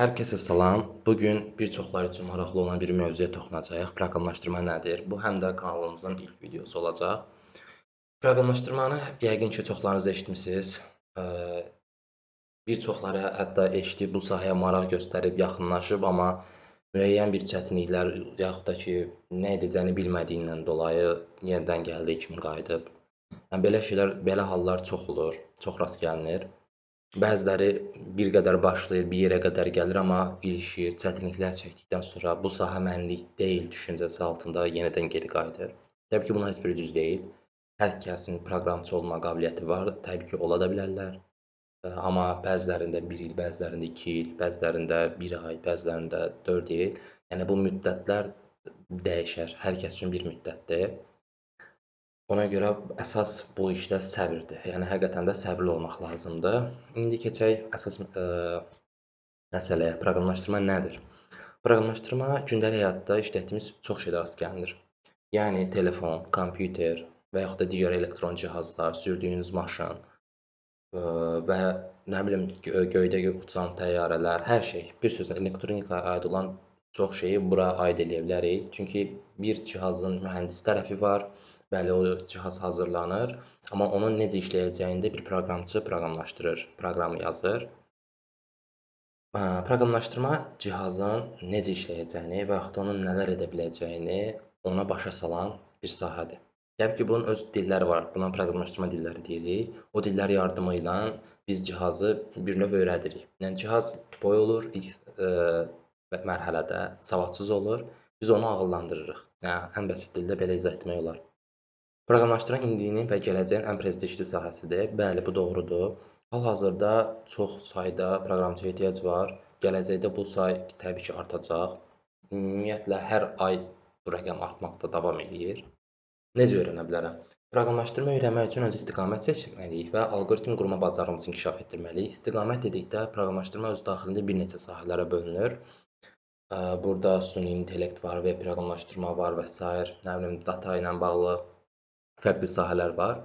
Hər kəsə salam. Bu gün bir çoxlar üçün maraqlı olan bir mövzuya toxunacağıq. Proqramlaşdırma nədir? Bu həm də kanalımızın ilk videosu olacaq. Proqramlaşdırmanı yəqin ki, çoxlarınız eşitmisiniz. Bir çoxları hətta eşidib bu sahəyə maraq göstərib yaxınlaşıb, amma müəyyən bir çətinliklər yaxud da ki, nə edəcəyini bilmədiyindən dolayı yenidən gəldiyi kimi qayıdıb. Yəni belə şeylər, belə hallar çox olur, çox rast gəlinir. Bəziləri bir qədər başlayır, bir yerə qədər gəlir, amma ilişir, çətinliklər çəkdikdən sonra bu sahə mənlik deyil düşüncəsi altında yenidən geri qayıdır. Təbii ki, bunun heç biri düz deyil. Hər kəsin proqramçı olma qabiliyyəti var, təbii ki, ola da bilərlər. Amma bəzilərində 1 il, bəzilərində 2 il, bəzilərində 1 ay, bəzilərində 4 il. Yəni bu müddətlər dəyişər. Hər kəs üçün bir müddətdir. Ona görə əsas bu işdə səbrdir. Yəni həqiqətən də səbirli olmaq lazımdır. İndi keçək əsas ə, e, məsələyə. Proqramlaşdırma nədir? Proqramlaşdırma gündəlik həyatda işlətdiyimiz çox şeydə rast gəlinir. Yəni telefon, kompüter və yaxud da digər elektron cihazlar, sürdüyünüz maşın ə, e, və nə bilim göydə uçan təyyarələr, hər şey. Bir sözlə elektronikaya aid olan çox şeyi bura aid eləyə bilərik. Çünki bir cihazın mühəndis tərəfi var, Bəli, o cihaz hazırlanır, amma onun necə işləyəcəyini də bir proqramçı proqramlaşdırır, proqram yazır. Hə, proqramlaşdırma cihazın necə işləyəcəyini və yaxud da onun nələr edə biləcəyini ona başa salan bir sahədir. Təbii ki, bunun öz dilləri var. Buna proqramlaşdırma dilləri deyirik. O dillər yardımı ilə biz cihazı bir növ öyrədirik. Yəni cihaz boy olur, ilk e, ə, mərhələdə savadsız olur. Biz onu ağıllandırırıq. Yəni ən bəsit dildə belə izah etmək olar. Proqramlaşdırma indiyinin və gələcəyin ən prestijli sahəsidir. Bəli, bu doğrudur. Hal-hazırda çox sayda proqramçıya ehtiyac var. Gələcəkdə bu say təbii ki, artacaq. Ümumiyyətlə hər ay bu rəqəm artmaqda davam eləyir. Necə öyrənə bilərəm? Proqramlaşdırma öyrənmək üçün öncə istiqamət seçməliyik və alqoritm qurma bacarığımızı inkişaf etdirməliyik. İstiqamət dedikdə proqramlaşdırma öz daxilində bir neçə sahələrə bölünür. Burada süni intellekt var, veb proqramlaşdırma var və s. Nə bilim, data ilə bağlı fərqli sahələr var.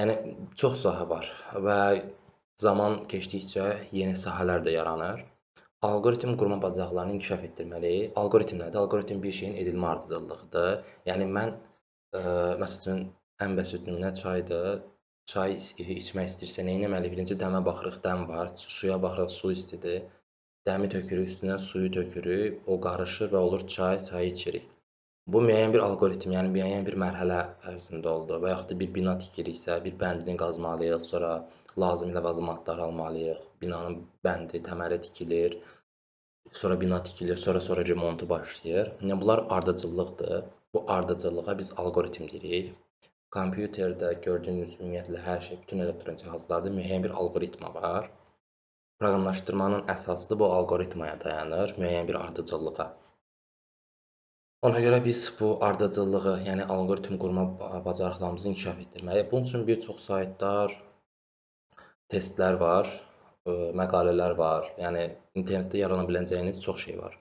Yəni çox sahə var və zaman keçdikcə yeni sahələr də yaranır. Alqoritm qurma bacarıqlarını inkişaf etdirməli. Alqoritm nədir? Alqoritm bir şeyin edilmə ardıcıllığıdır. Yəni mən ə, e, məsəl üçün ən bəsit nümunə çaydır. Çay içmək istəyirsə nə etməli? Birinci dəmə baxırıq, dəm var. Suya baxırıq, su istidir. Dəmi tökürük, üstünə suyu tökürük, o qarışır və olur çay, çayı içirik. Bu müəyyən bir alqoritm, yəni müəyyən bir mərhələ ərzində oldu və yaxud da bir bina tikiriksə, bir bəndini qazmalıyıq, sonra lazım ləvazimatları almalıyıq, binanın bəndi, təməli tikilir, sonra bina tikilir, sonra sonra remontu başlayır. Yəni bunlar ardıcıllıqdır. Bu ardıcıllığa biz alqoritm deyirik. Kompüterdə gördüyünüz ümumiyyətlə hər şey, bütün elektron cihazlarda müəyyən bir alqoritma var. Proqramlaşdırmanın əsası da bu alqoritmaya dayanır, müəyyən bir ardıcıllığa. Ona görə biz bu ardıcıllığı, yəni alqoritm qurma bacarıqlarımızı inkişaf etdirməliyik. Bunun üçün bir çox saytlar, testlər var, e, məqalələr var. Yəni internetdə yarana biləcəyiniz çox şey var.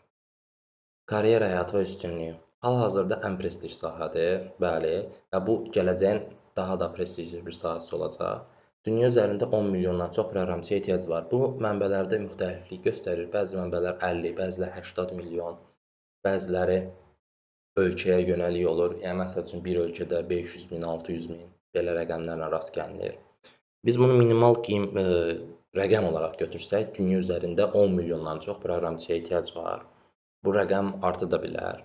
Karyera həyatı və üstünlüyü. Hal-hazırda ən prestij sahədir, bəli, və bu gələcəyin daha da prestijli bir sahəsi olacaq. Dünya üzərində 10 milyondan çox proqramçıya ehtiyac var. Bu mənbələrdə müxtəliflik göstərir. Bəzi mənbələr 50, bəziləri 80 milyon, bəziləri ölkəyə yönəlik olur. Yəni məsəl üçün bir ölkədə 500 min, 600 min belə rəqəmlərlə rast gəlinir. Biz bunu minimal qeym e, rəqəm olaraq götürsək, dünya üzərində 10 milyondan çox proqramçıya ehtiyac var. Bu rəqəm artı da bilər.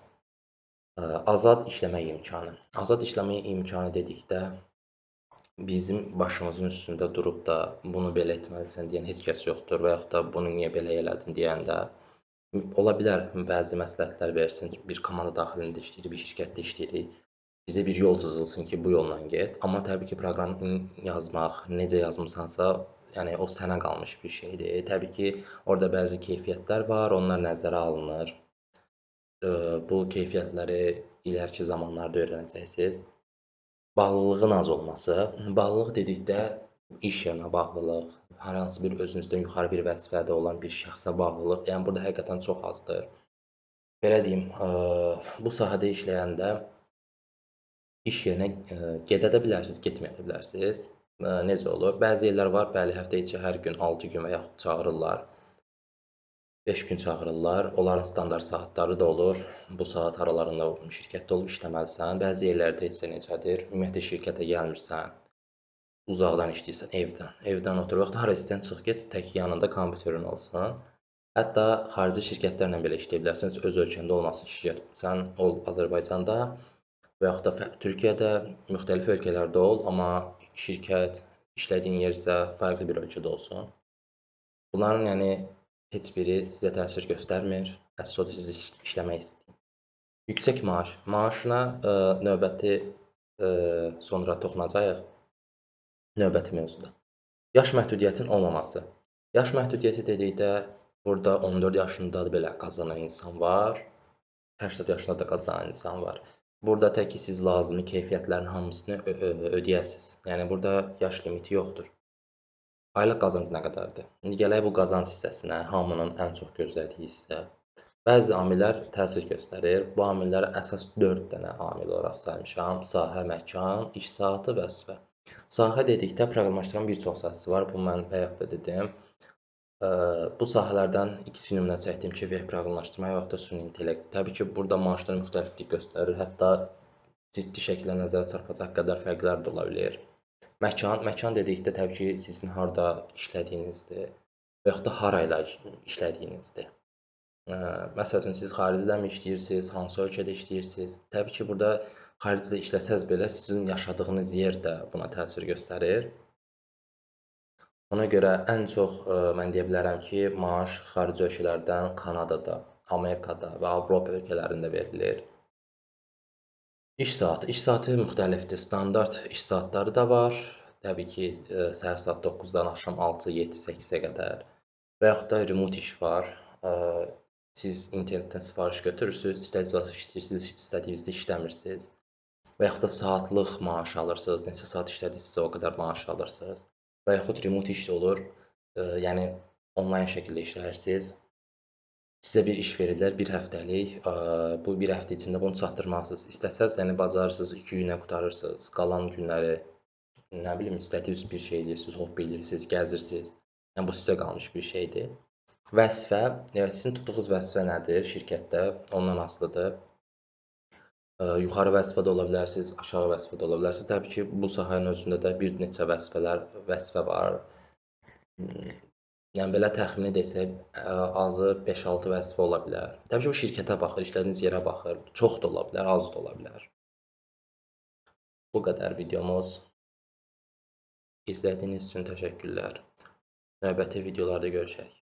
E, azad işləmək imkanı. Azad işləmək imkanı dedikdə bizim başımızın üstündə durub da bunu belə etməlisən deyən heç kəs yoxdur və yaxud da bunu niyə belə elədin deyəndə Ola bilər bəzi məsləhətlər versin, bir komanda daxilində işləyirik, bir şirkətdə işləyirik. Bizə bir yol cızılsın ki, bu yolla get. Amma təbii ki, proqramı yazmaq, necə yazmısansa, yəni o sənə qalmış bir şeydir. Təbii ki, orada bəzi keyfiyyətlər var, onlar nəzərə alınır. Bu keyfiyyətləri iləriki zamanlarda öyrənəcəksiniz. Bağlılığın az olması. Bağlılıq dedikdə iş yerinə bağlılıq, hər hansı bir özünüzdən yuxarı bir vəzifədə olan bir şəxsə bağlılıq, yəni burada həqiqətən çox azdır. Belə deyim, bu sahədə işləyəndə iş yerinə gedə də bilərsiniz, getməyə də bilərsiniz. Necə olur? Bəzi yerlər var, bəli, həftə içi hər gün 6 gün və yaxud çağırırlar. 5 gün çağırırlar. Onların standart saatları da olur. Bu saat aralarında şirkətdə olub işləməlisən. Bəzi yerlərdə isə necədir? Ümumiyyətlə şirkətə gəlmirsən uzaqdan işləyirsən, evdən. Evdən otur, vaxt hara istəsən çıx get, tək yanında kompüterin olsun. Hətta xarici şirkətlərlə belə işləyə bilərsən, öz ölkəndə olmasın şirkət. Sən ol Azərbaycanda və yaxud da Türkiyədə, müxtəlif ölkələrdə ol, amma şirkət işlədiyin yer isə fərqli bir ölkədə olsun. Bunların yəni heç biri sizə təsir göstərmir. Əsas siz işləmək istəyir. Yüksək maaş. Maaşına ə, e, növbəti ə, e, sonra toxunacağıq. Növbəti mövzuda yaş məhdudiyyətinin olmaması. Yaş məhdudiyyəti dedikdə burada 14 yaşında belə qazanan insan var, 80 yaşında da qazanan insan var. Burada tək ki siz lazımi keyfiyyətlərin hamısını ödəyəsiz. Yəni burada yaş limiti yoxdur. Aylıq qazanc nə qədərdir? İndi gələk bu qazanc hissəsinə, hamının ən çox gözlədiyi hissə. Bəzi amillər təsir göstərir. Bu amillərə əsas 4 dənə amil olaraq saymışam: sahə, məkan, iş saatı, vəzifə. Sahə dedikdə proqramlaşdırmanın bir çox sahəsi var. Bu mən bayaq da dedim. Bu sahələrdən ikisini nümunə çəkdim ki, veb proqramlaşdırma və yaxud da süni intellekt. Təbii ki, burada maaşlar müxtəliflik göstərir. Hətta ciddi şəkildə nəzərə çarpacaq qədər fərqlər də ola bilər. Məkan, məkan dedikdə təbii ki, sizin harda işlədiyinizdir və yaxud da harayla işlədiyinizdir. Məsəl üçün siz xaricdəmi işləyirsiniz, hansı ölkədə işləyirsiniz? Təbii ki, burada Xaricdə işləsəz belə sizin yaşadığınız yer də buna təsir göstərir. Ona görə ən çox ə, e, mən deyə bilərəm ki, maaş xarici ölkələrdən Kanadada, Amerikada və Avropa ölkələrində verilir. İş saatı, iş saatı müxtəlifdir. Standart iş saatları da var. Təbii ki, e, səhər saat 9-dan axşam 6-7-8-ə qədər və yaxud da remote iş var. E, siz internetdən sifariş götürürsüz, istədiyiniz vaxt işləyirsiniz, istədiyinizdə işləmirsiniz və yaxud da saatlıq maaş alırsınız, neçə saat işlədisinizsə o qədər maaş alırsınız və yaxud remote iş olur. E, yəni onlayn şəkildə işləyirsiniz. Sizə bir iş verirlər, bir həftəlik. E, bu bir həftə içində bunu çatdırmalısınız. İstəsəz, yəni bacarırsınız, 2 günə qurtarırsınız. Qalan günləri nə bilim, istədiyiniz bir şey edirsiniz, hobbi edirsiniz, gəzirsiniz. Yəni bu sizə qalmış bir şeydir. Vəzifə, yəni sizin tutduğunuz vəzifə nədir şirkətdə? Ondan asılıdır yuxarı vəzifədə ola bilərsiniz, aşağı vəzifədə ola bilərsiniz. Təbii ki, bu sahənin özündə də bir neçə vəzifələr, vəzifə var. Yəni belə təxmini desək, azı 5-6 vəzifə ola bilər. Təbii ki, o şirkətə baxır, işlədiyiniz yerə baxır. Çox da ola bilər, az da ola bilər. Bu qədər videomuz. İzlədiyiniz üçün təşəkkürlər. Növbəti videolarda görüşək.